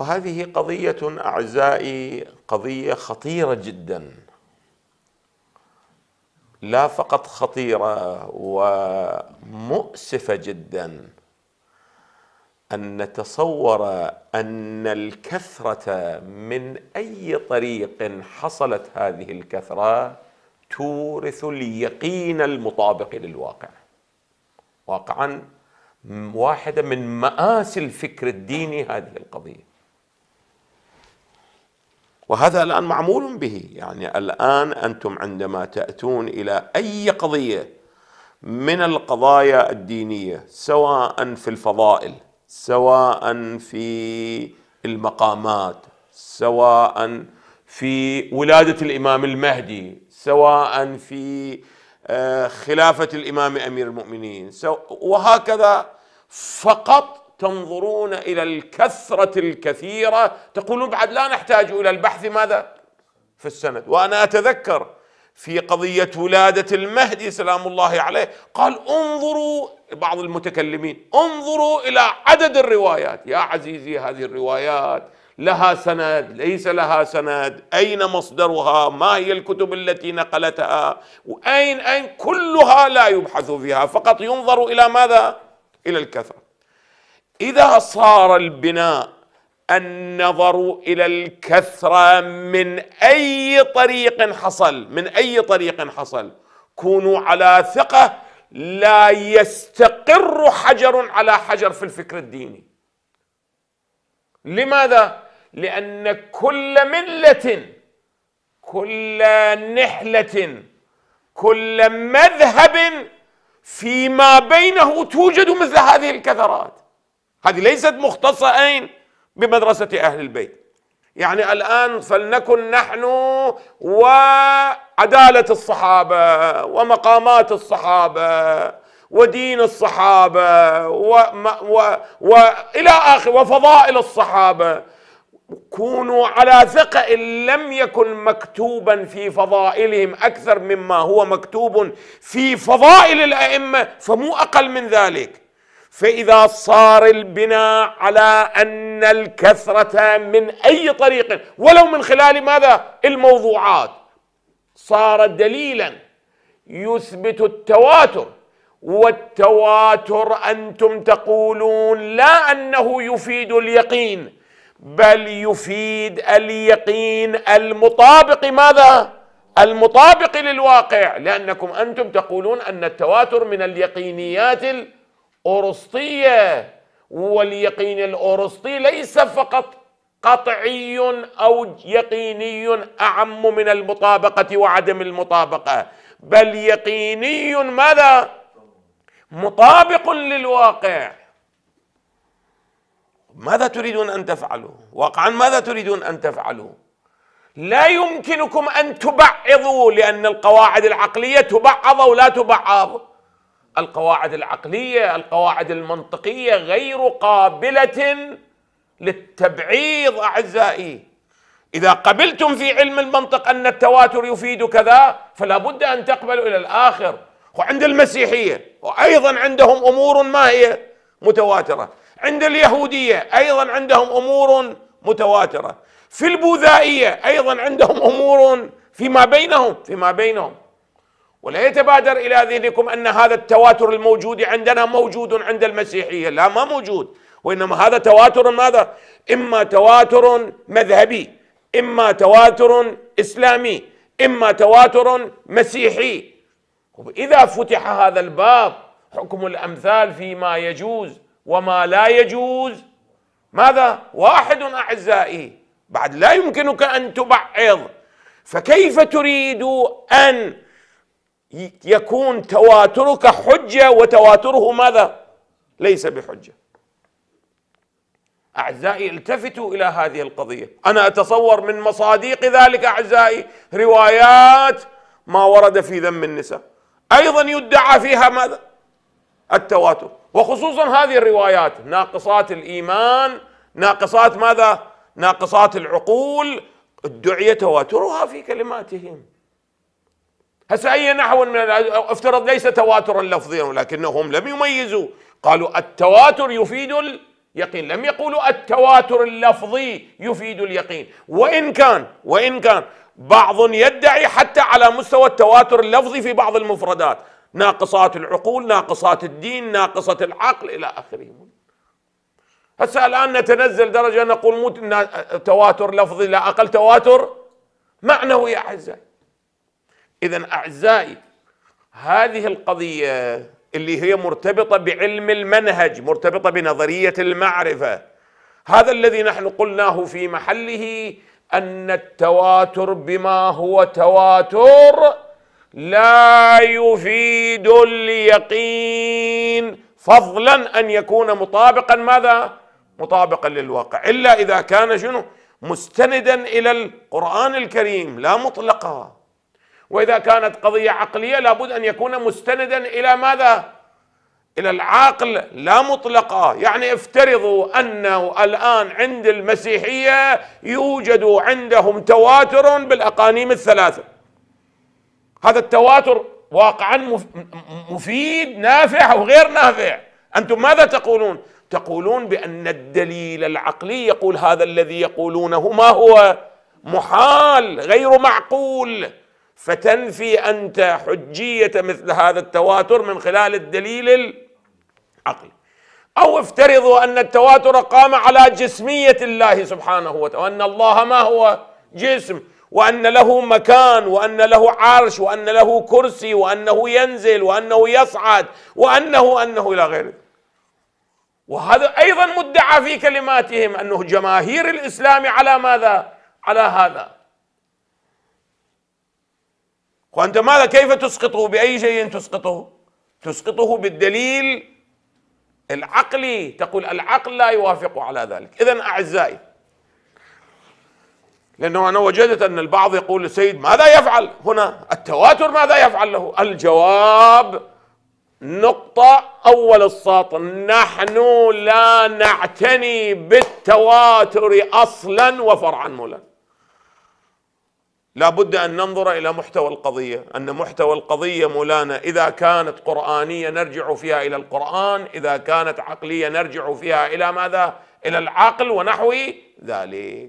وهذه قضية أعزائي قضية خطيرة جدا لا فقط خطيرة ومؤسفة جدا أن نتصور أن الكثرة من أي طريق حصلت هذه الكثرة تورث اليقين المطابق للواقع واقعا واحدة من مآسي الفكر الديني هذه القضية وهذا الآن معمول به يعني الآن أنتم عندما تأتون إلى أي قضية من القضايا الدينية سواء في الفضائل سواء في المقامات سواء في ولادة الإمام المهدي سواء في آه، خلافة الإمام أمير المؤمنين وهكذا فقط تنظرون الى الكثره الكثيره تقولون بعد لا نحتاج الى البحث ماذا في السند وانا اتذكر في قضيه ولاده المهدي سلام الله عليه قال انظروا بعض المتكلمين انظروا الى عدد الروايات يا عزيزي هذه الروايات لها سند ليس لها سند أين مصدرها ما هي الكتب التي نقلتها وأين أين كلها لا يبحث فيها فقط ينظر إلى ماذا إلى الكثرة اذا صار البناء النظر الى الكثره من اي طريق حصل من اي طريق حصل كونوا على ثقه لا يستقر حجر على حجر في الفكر الديني لماذا لان كل مله كل نحله كل مذهب فيما بينه توجد مثل هذه الكثرات هذه ليست مختصة أين بمدرسة أهل البيت يعني الآن فلنكن نحن وعدالة الصحابة ومقامات الصحابة ودين الصحابة و وإلى آخر وفضائل الصحابة كونوا على ثقة إن لم يكن مكتوبا في فضائلهم أكثر مما هو مكتوب في فضائل الأئمة فمو أقل من ذلك فإذا صار البناء على أن الكثرة من أي طريق ولو من خلال ماذا؟ الموضوعات صار دليلا يثبت التواتر والتواتر أنتم تقولون لا أنه يفيد اليقين بل يفيد اليقين المطابق ماذا؟ المطابق للواقع لأنكم أنتم تقولون أن التواتر من اليقينيات ال... أرسطية واليقين الأرسطي ليس فقط قطعي أو يقيني أعم من المطابقة وعدم المطابقة بل يقيني ماذا؟ مطابق للواقع ماذا تريدون أن تفعلوا؟ واقعا ماذا تريدون أن تفعلوا؟ لا يمكنكم أن تبعضوا لأن القواعد العقلية تبعض أو لا تبعض القواعد العقليه القواعد المنطقيه غير قابله للتبعيض اعزائي اذا قبلتم في علم المنطق ان التواتر يفيد كذا فلا بد ان تقبلوا الى الاخر وعند المسيحيه وايضا عندهم امور ما هي متواتره عند اليهوديه ايضا عندهم امور متواتره في البوذائيه ايضا عندهم امور فيما بينهم فيما بينهم ولا يتبادر إلى ذهنكم أن هذا التواتر الموجود عندنا موجود عند المسيحية لا ما موجود وإنما هذا تواتر ماذا؟ إما تواتر مذهبي إما تواتر إسلامي إما تواتر مسيحي إذا فتح هذا الباب حكم الأمثال فيما يجوز وما لا يجوز ماذا؟ واحد أعزائي بعد لا يمكنك أن تبعض فكيف تريد أن يكون تواترك حجة وتواتره ماذا؟ ليس بحجة أعزائي التفتوا إلى هذه القضية أنا أتصور من مصادق ذلك أعزائي روايات ما ورد في ذم النساء أيضا يدعى فيها ماذا؟ التواتر وخصوصا هذه الروايات ناقصات الإيمان ناقصات ماذا؟ ناقصات العقول ادعي تواترها في كلماتهم هسه أي نحو من افترض ليس تواترا لفظيا ولكنهم لم يميزوا قالوا التواتر يفيد اليقين لم يقولوا التواتر اللفظي يفيد اليقين وإن كان وإن كان بعض يدعي حتى على مستوى التواتر اللفظي في بعض المفردات ناقصات العقول ناقصات الدين ناقصة العقل إلى آخره هسه الآن نتنزل درجة نقول مو تواتر لفظي لا أقل تواتر معنوي يا أعزائي إذا أعزائي هذه القضية اللي هي مرتبطة بعلم المنهج مرتبطة بنظرية المعرفة هذا الذي نحن قلناه في محله أن التواتر بما هو تواتر لا يفيد اليقين فضلا أن يكون مطابقا ماذا؟ مطابقا للواقع إلا إذا كان شنو؟ مستندا إلى القرآن الكريم لا مطلقا وإذا كانت قضية عقلية لابد أن يكون مستندا إلى ماذا؟ إلى العقل لا مطلقة يعني افترضوا أنه الآن عند المسيحية يوجد عندهم تواتر بالأقانيم الثلاثة هذا التواتر واقعا مفيد نافع أو غير نافع أنتم ماذا تقولون؟ تقولون بأن الدليل العقلي يقول هذا الذي يقولونه ما هو محال غير معقول فتنفي انت حجيه مثل هذا التواتر من خلال الدليل العقلي او افترضوا ان التواتر قام على جسميه الله سبحانه وتعالى وان الله ما هو جسم وان له مكان وان له عرش وان له كرسي وانه ينزل وانه يصعد وانه انه الى غيره وهذا ايضا مدعى في كلماتهم انه جماهير الاسلام على ماذا؟ على هذا وأنت ماذا كيف تسقطه بأي شيء تسقطه تسقطه بالدليل العقلي تقول العقل لا يوافق على ذلك إذا أعزائي لأنه أنا وجدت أن البعض يقول للسيد ماذا يفعل هنا التواتر ماذا يفعل له الجواب نقطة أول الساط نحن لا نعتني بالتواتر أصلا وفرعا مولا لابد ان ننظر الى محتوى القضيه ان محتوى القضيه مولانا اذا كانت قرانيه نرجع فيها الى القران اذا كانت عقليه نرجع فيها الى ماذا الى العقل ونحو ذلك